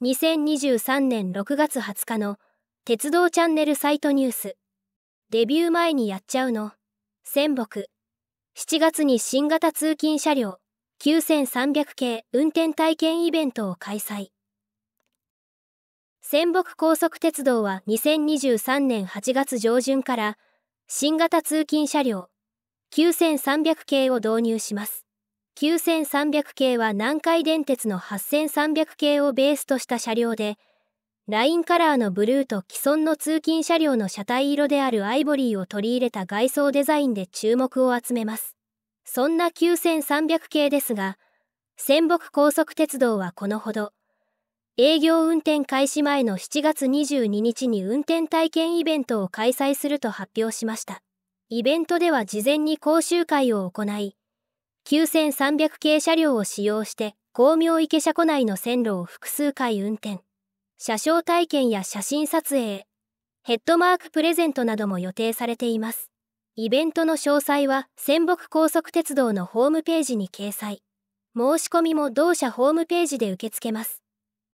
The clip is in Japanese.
2023年6月20日の鉄道チャンネルサイトニュースデビュー前にやっちゃうの仙北7月に新型通勤車両9300系運転体験イベントを開催仙北高速鉄道は2023年8月上旬から新型通勤車両9300系を導入します9300系は南海電鉄の8300系をベースとした車両で、ラインカラーのブルーと既存の通勤車両の車体色であるアイボリーを取り入れた外装デザインで注目を集めます。そんな9300系ですが、仙北高速鉄道はこのほど、営業運転開始前の7月22日に運転体験イベントを開催すると発表しました。イベントでは事前に講習会を行い、9300系車両を使用して光明池車庫内の線路を複数回運転車掌体験や写真撮影ヘッドマークプレゼントなども予定されていますイベントの詳細は仙北高速鉄道のホームページに掲載申し込みも同社ホームページで受け付けます